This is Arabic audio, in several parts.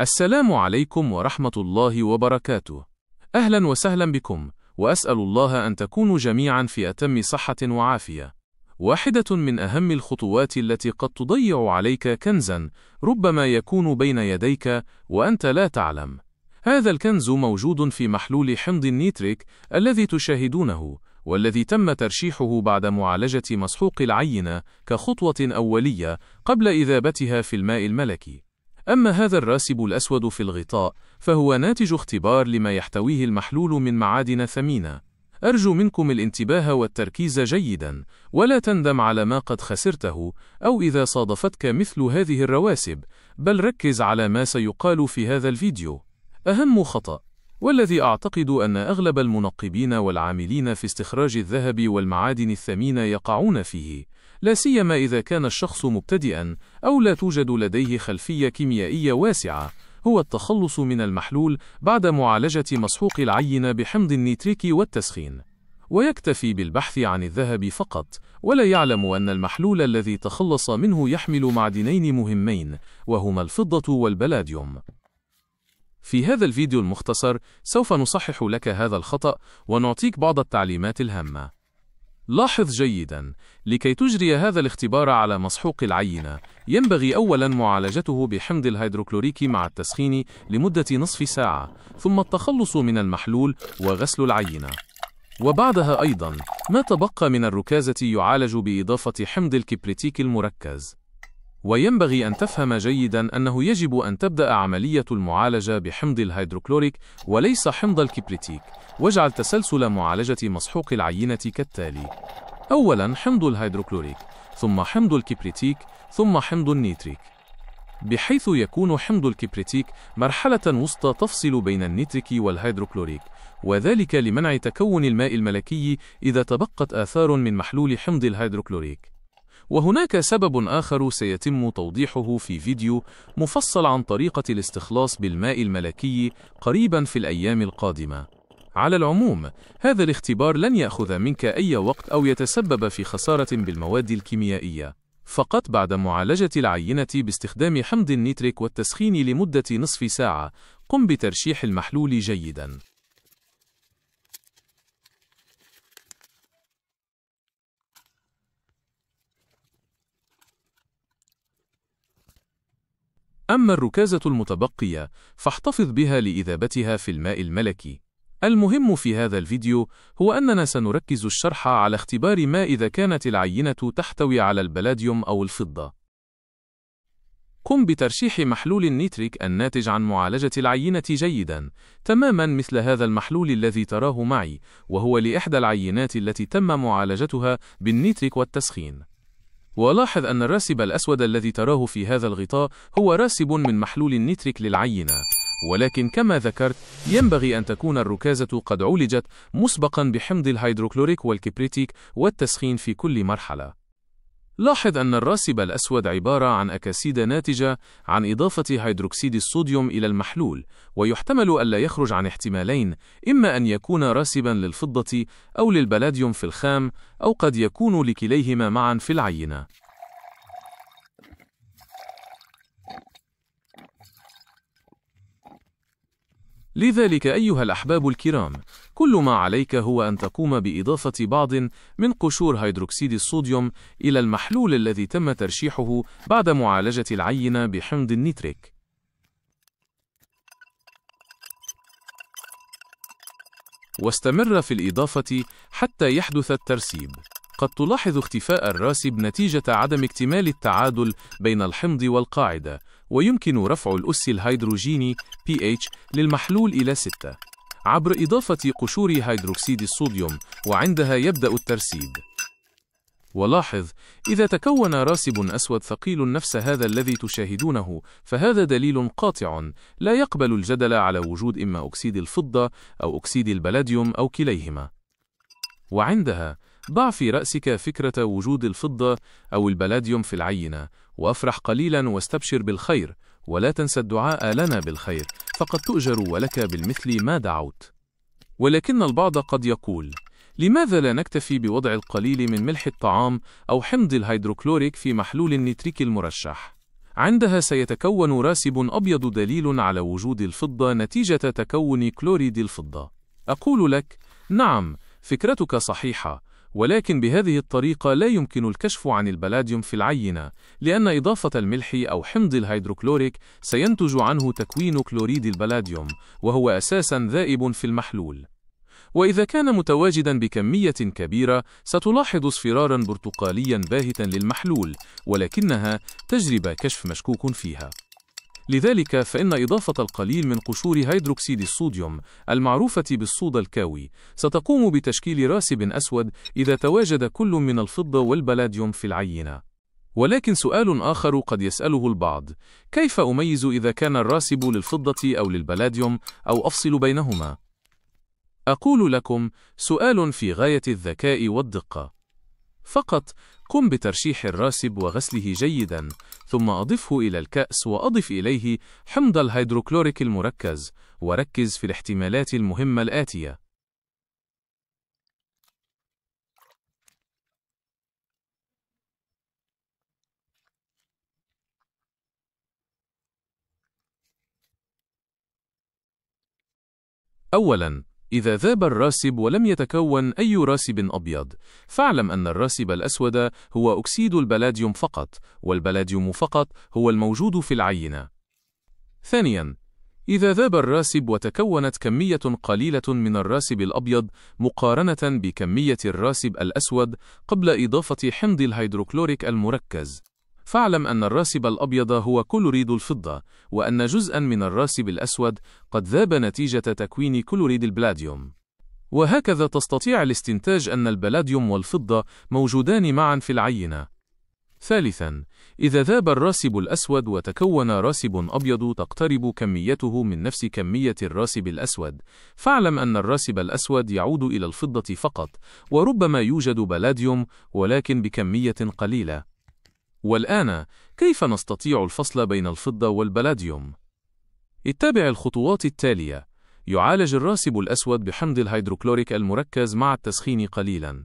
السلام عليكم ورحمة الله وبركاته. أهلا وسهلا بكم، وأسأل الله أن تكونوا جميعا في أتم صحة وعافية. واحدة من أهم الخطوات التي قد تضيع عليك كنزا ربما يكون بين يديك وأنت لا تعلم. هذا الكنز موجود في محلول حمض النيتريك الذي تشاهدونه، والذي تم ترشيحه بعد معالجة مسحوق العينة كخطوة أولية قبل إذابتها في الماء الملكي. أما هذا الراسب الأسود في الغطاء فهو ناتج اختبار لما يحتويه المحلول من معادن ثمينة. أرجو منكم الانتباه والتركيز جيدا ولا تندم على ما قد خسرته أو إذا صادفتك مثل هذه الرواسب بل ركز على ما سيقال في هذا الفيديو. أهم خطأ والذي أعتقد أن أغلب المنقبين والعاملين في استخراج الذهب والمعادن الثمينة يقعون فيه لا سيما إذا كان الشخص مبتدئا أو لا توجد لديه خلفية كيميائية واسعة هو التخلص من المحلول بعد معالجة مسحوق العينة بحمض النيتريك والتسخين ويكتفي بالبحث عن الذهب فقط ولا يعلم أن المحلول الذي تخلص منه يحمل معدنين مهمين وهما الفضة والبلاديوم في هذا الفيديو المختصر سوف نصحح لك هذا الخطأ ونعطيك بعض التعليمات الهامة لاحظ جيدا لكي تجري هذا الاختبار على مسحوق العينة ينبغي أولا معالجته بحمض الهيدروكلوريك مع التسخين لمدة نصف ساعة ثم التخلص من المحلول وغسل العينة وبعدها أيضا ما تبقى من الركازة يعالج بإضافة حمض الكبريتيك المركز وينبغي أن تفهم جيدا أنه يجب أن تبدأ عملية المعالجة بحمض الهيدروكلوريك وليس حمض الكبريتيك واجعل تسلسل معالجة مسحوق العينة كالتالي أولا حمض الهيدروكلوريك ثم حمض الكبريتيك ثم حمض النيتريك بحيث يكون حمض الكبريتيك مرحلة وسطى تفصل بين النيتريك والهيدروكلوريك وذلك لمنع تكون الماء الملكي إذا تبقت آثار من محلول حمض الهيدروكلوريك وهناك سبب آخر سيتم توضيحه في فيديو مفصل عن طريقة الاستخلاص بالماء الملكي قريبا في الأيام القادمة على العموم هذا الاختبار لن يأخذ منك أي وقت أو يتسبب في خسارة بالمواد الكيميائية فقط بعد معالجة العينة باستخدام حمض النيتريك والتسخين لمدة نصف ساعة قم بترشيح المحلول جيداً أما الركازة المتبقية فاحتفظ بها لإذابتها في الماء الملكي. المهم في هذا الفيديو هو أننا سنركز الشرح على اختبار ما إذا كانت العينة تحتوي على البلاديوم أو الفضة. قم بترشيح محلول النيتريك الناتج عن معالجة العينة جيداً، تماماً مثل هذا المحلول الذي تراه معي، وهو لإحدى العينات التي تم معالجتها بالنيتريك والتسخين. ولاحظ أن الراسب الأسود الذي تراه في هذا الغطاء هو راسب من محلول النيتريك للعينة ولكن كما ذكرت ينبغي أن تكون الركازة قد عولجت مسبقا بحمض الهيدروكلوريك والكبريتيك والتسخين في كل مرحلة لاحظ أن الراسب الأسود عبارة عن أكاسيد ناتجة عن إضافة هيدروكسيد الصوديوم إلى المحلول، ويحتمل ألا يخرج عن احتمالين، إما أن يكون راسبا للفضة أو للبلاديوم في الخام، أو قد يكون لكليهما معا في العينة. لذلك أيها الأحباب الكرام، كل ما عليك هو أن تقوم بإضافة بعض من قشور هيدروكسيد الصوديوم إلى المحلول الذي تم ترشيحه بعد معالجة العينة بحمض النيتريك. واستمر في الإضافة حتى يحدث الترسيب. قد تلاحظ اختفاء الراسب نتيجة عدم اكتمال التعادل بين الحمض والقاعدة، ويمكن رفع الأس الهيدروجيني pH للمحلول إلى 6. عبر إضافة قشور هيدروكسيد الصوديوم وعندها يبدأ الترسيب ولاحظ إذا تكون راسب أسود ثقيل نفس هذا الذي تشاهدونه فهذا دليل قاطع لا يقبل الجدل على وجود إما أكسيد الفضة أو أكسيد البلاديوم أو كليهما وعندها ضع في رأسك فكرة وجود الفضة أو البلاديوم في العينة وافرح قليلا واستبشر بالخير ولا تنسى الدعاء لنا بالخير فقد تؤجر ولك بالمثل ما دعوت ولكن البعض قد يقول لماذا لا نكتفي بوضع القليل من ملح الطعام أو حمض الهيدروكلوريك في محلول النتريك المرشح؟ عندها سيتكون راسب أبيض دليل على وجود الفضة نتيجة تكون كلوريد الفضة. أقول لك: نعم، فكرتك صحيحة، ولكن بهذه الطريقة لا يمكن الكشف عن البلاديوم في العينة، لأن إضافة الملح أو حمض الهيدروكلوريك سينتج عنه تكوين كلوريد البلاديوم، وهو أساساً ذائب في المحلول. وإذا كان متواجداً بكمية كبيرة، ستلاحظ اصفراراً برتقالياً باهتاً للمحلول، ولكنها تجربة كشف مشكوك فيها. لذلك فإن إضافة القليل من قشور هيدروكسيد الصوديوم المعروفة بالصودا الكاوي ستقوم بتشكيل راسب أسود إذا تواجد كل من الفضة والبلاديوم في العينة. ولكن سؤال آخر قد يسأله البعض كيف أميز إذا كان الراسب للفضة أو للبلاديوم أو أفصل بينهما؟ أقول لكم سؤال في غاية الذكاء والدقة فقط قم بترشيح الراسب وغسله جيدا ثم أضفه إلى الكأس وأضف إليه حمض الهيدروكلوريك المركز وركز في الاحتمالات المهمة الآتية أولاً إذا ذاب الراسب ولم يتكون أي راسب أبيض، فاعلم أن الراسب الأسود هو أكسيد البلاديوم فقط، والبلاديوم فقط هو الموجود في العينة. ثانياً، إذا ذاب الراسب وتكونت كمية قليلة من الراسب الأبيض مقارنة بكمية الراسب الأسود قبل إضافة حمض الهيدروكلوريك المركز، فاعلم أن الراسب الأبيض هو كلوريد الفضة، وأن جزءًا من الراسب الأسود قد ذاب نتيجة تكوين كلوريد البلاديوم. وهكذا تستطيع الاستنتاج أن البلاديوم والفضة موجودان معًا في العينة. ثالثًا، إذا ذاب الراسب الأسود وتكون راسب أبيض تقترب كميته من نفس كمية الراسب الأسود، فاعلم أن الراسب الأسود يعود إلى الفضة فقط، وربما يوجد بلاديوم ولكن بكمية قليلة. والآن كيف نستطيع الفصل بين الفضة والبلاديوم؟ اتبع الخطوات التالية يعالج الراسب الأسود بحمض الهيدروكلوريك المركز مع التسخين قليلا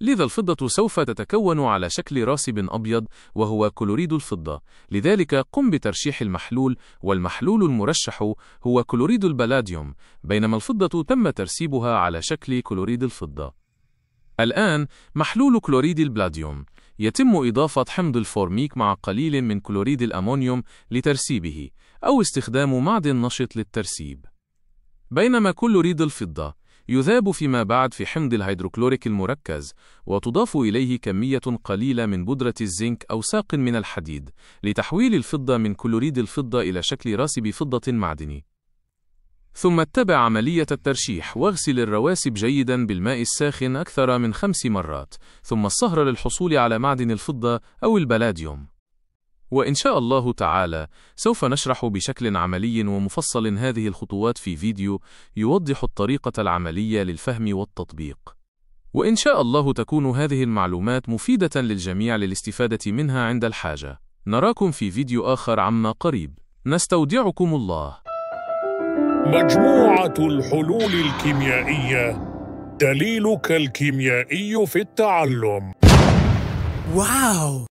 لذا الفضة سوف تتكون على شكل راسب أبيض وهو كلوريد الفضة لذلك قم بترشيح المحلول والمحلول المرشح هو كلوريد البلاديوم بينما الفضة تم ترسيبها على شكل كلوريد الفضة الآن محلول كلوريد البلاديوم يتم إضافة حمض الفورميك مع قليل من كلوريد الأمونيوم لترسيبه أو استخدام معدن نشط للترسيب بينما كلوريد الفضة يذاب فيما بعد في حمض الهيدروكلوريك المركز وتضاف إليه كمية قليلة من بودرة الزنك أو ساق من الحديد لتحويل الفضة من كلوريد الفضة إلى شكل راسب فضة معدني ثم اتبع عملية الترشيح واغسل الرواسب جيدا بالماء الساخن أكثر من خمس مرات ثم الصهر للحصول على معدن الفضة أو البلاديوم وإن شاء الله تعالى سوف نشرح بشكل عملي ومفصل هذه الخطوات في فيديو يوضح الطريقة العملية للفهم والتطبيق وإن شاء الله تكون هذه المعلومات مفيدة للجميع للاستفادة منها عند الحاجة نراكم في فيديو آخر عما قريب نستودعكم الله مجموعة الحلول الكيميائية دليلك الكيميائي في التعلم واو